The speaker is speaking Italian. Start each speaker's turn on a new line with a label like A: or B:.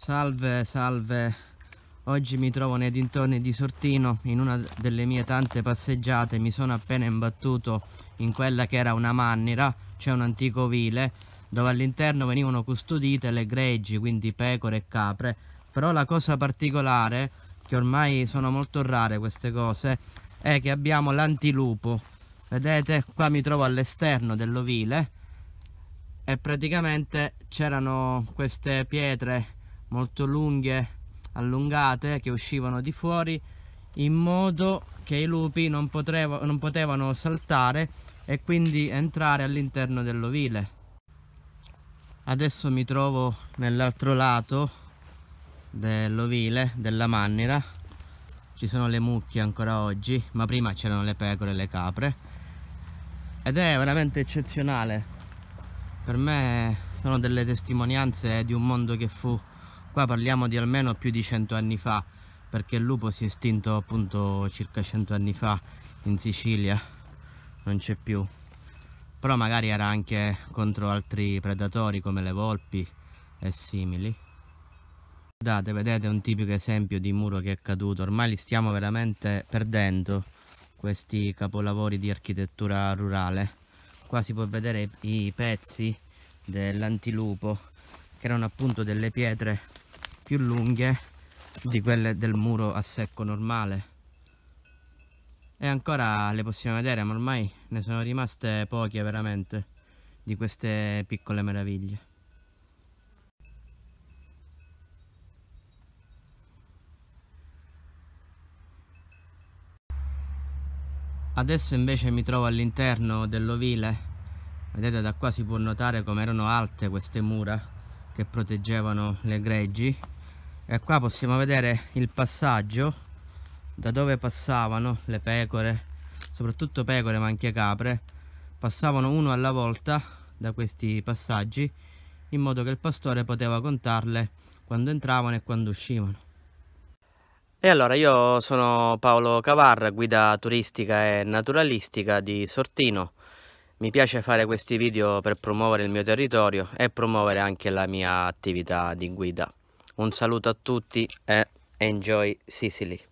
A: Salve, salve. Oggi mi trovo nei dintorni di Sortino in una delle mie tante passeggiate. Mi sono appena imbattuto in quella che era una mannira, cioè un antico vile, dove all'interno venivano custodite le greggi, quindi pecore e capre. Però la cosa particolare, che ormai sono molto rare queste cose, è che abbiamo l'antilupo. Vedete, qua mi trovo all'esterno dell'ovile e praticamente c'erano queste pietre molto lunghe allungate che uscivano di fuori in modo che i lupi non, potrevo, non potevano saltare e quindi entrare all'interno dell'ovile adesso mi trovo nell'altro lato dell'ovile della mannira ci sono le mucche ancora oggi ma prima c'erano le pecore e le capre ed è veramente eccezionale per me sono delle testimonianze di un mondo che fu qua parliamo di almeno più di 100 anni fa perché il lupo si è estinto appunto circa 100 anni fa in Sicilia non c'è più però magari era anche contro altri predatori come le volpi e simili guardate vedete un tipico esempio di muro che è caduto ormai li stiamo veramente perdendo questi capolavori di architettura rurale qua si può vedere i pezzi dell'antilupo che erano appunto delle pietre più lunghe di quelle del muro a secco normale e ancora le possiamo vedere ma ormai ne sono rimaste poche veramente di queste piccole meraviglie adesso invece mi trovo all'interno dell'ovile vedete da qua si può notare come erano alte queste mura che proteggevano le greggi e qua possiamo vedere il passaggio da dove passavano le pecore soprattutto pecore ma anche capre passavano uno alla volta da questi passaggi in modo che il pastore poteva contarle quando entravano e quando uscivano e allora io sono Paolo Cavarra, guida turistica e naturalistica di Sortino. Mi piace fare questi video per promuovere il mio territorio e promuovere anche la mia attività di guida. Un saluto a tutti e enjoy Sicily!